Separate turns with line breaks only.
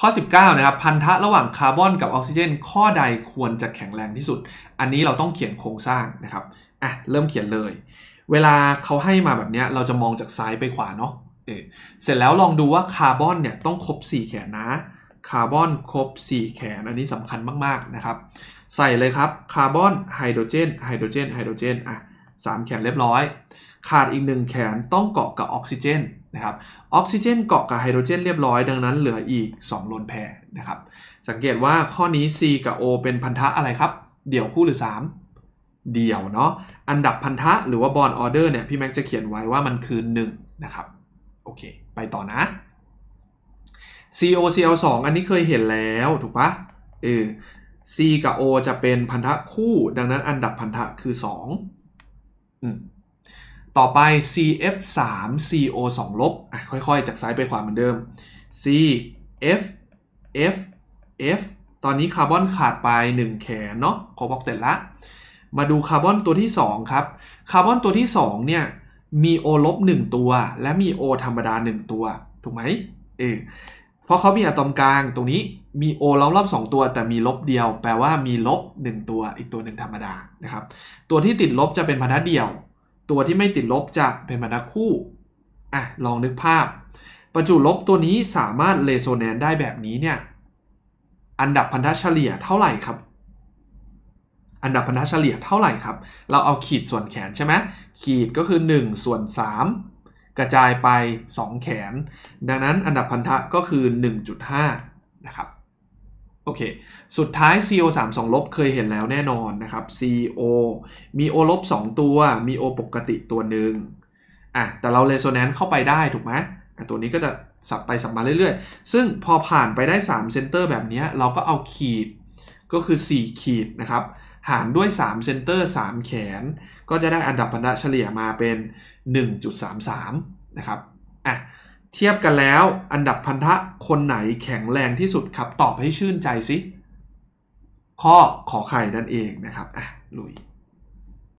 ข้อ 19นะครับพันธะระหว่างคาร์บอนกับออกซิเจน ข้อใดควรจะแข็งแรงที่สุด อันนี้เราต้องเขียนโครงสร้างนะครับอ่ะเริ่มเขียนเลย เวลาเขาให้มาแบบนี้เราจะมองจากซ้ายไปขวาเนาะเอเสร็จแล้วลองดูว่าคาร์บอนเนี่ยต้องครบ 4 แขนนะ คาร์บอนครบ 4 แขน อันนี้สำคัญมากๆนะครับใส่เลยครับคาร์บอนไฮโดรเจนไฮโดรเจนไฮโดรเจนอ่ะสามแขนเรียบร้อย ขาดอีกหนึ่งแขนต้องเกาะกับออกซิเจนะครับออกซิเจนเกาะกับไฮโดรเจน เรียบร้อยดังนั้นเหลืออีก2โลนแพรนะครับ สังเกตว่าข้อนี้ C กับ O เป็นพันธะอะไรครับ เดี่ยวคู่หรือ 3 เดี่ยวเนาะอันดับพันธะหรือว่าบอลออเดอร์เนี่ยพี่แม็กจะเขียนไว้ว่ามันคือ1นะครับโอเค ไปต่อนะ COCl2 อันนี้เคยเห็นแล้วถูกปะเออ C กับ O จะเป็นพันธะคู่ ดังนั้นอันดับพันธะคือ 2 อืมต่อไป CF3 CO2 ลบอ่ะค่อยๆ จากซ้ายไปขวาเหมือนเดิม CF F F ตอนนี้คาร์บอนขาดไป 1 แขนเนาะขอบอกเสร็จละ มาดูคาร์บอนตัวที่ 2 ครับ คาร์บอนตัวที่ 2 เนี่ย มี O ลบ1 ตัว และมี O ธรรมดา 1 ตัว ถูกไหมเออ เพราะเขามีอะตอมกลางตรงนี้มีโอล้อมรอบ 2 ตัว แต่มีลบเดียว แปลว่ามีลบ 1 ตัว อีกตัวหนึ่งธรรมดานะครับตัวที่ติดลบจะเป็นพันธะเดียวตัวที่ไม่ติดลบจะเป็นบรรทัดคู่ อ่ะลองนึกภาพ ประจุลบตัวนี้สามารถเลโซแนนได้แบบนี้เนี่ย อันดับพันธะเฉลี่ยเท่าไหร่ครับ อันดับพันธะเฉลี่ยเท่าไหร่ครับ เราเอาขีดส่วนแขนใช่ไหมขีดก็คือ 1 ส่วน 3 กระจายไป 2 แขน ดังนั้นอันดับพันธะก็คือ 1.5 นะครับโอเค สุดท้าย CO 3 2ลบเคยเห็นแล้วแน่นอนนะครับ CO มี O ลบ 2 ตัว มี O ปกติตัวหนึ่งอ่ะ แต่เราเรโซแนนซ์เข้าไปได้ถูกไหมตัวนี้ก็จะสับไปสับมาเรื่อยๆ ซึ่งพอผ่านไปได้ 3 เซนเตอร์แบบนี้เราก็เอาขีด ก็คือ 4 ขีดนะครับ หารด้วย3เซนเตอร์3 แขน ก็จะได้อันดับพันธะเฉลี่ยมาเป็น 1.33 นะครับ อ่ะเทียบกันแล้วอันดับพันธะคนไหนแข็งแรงที่สุดครับตอบให้ชื่นใจสิข้อขอไข่นั่นเองนะครับ อ่ะ ลุย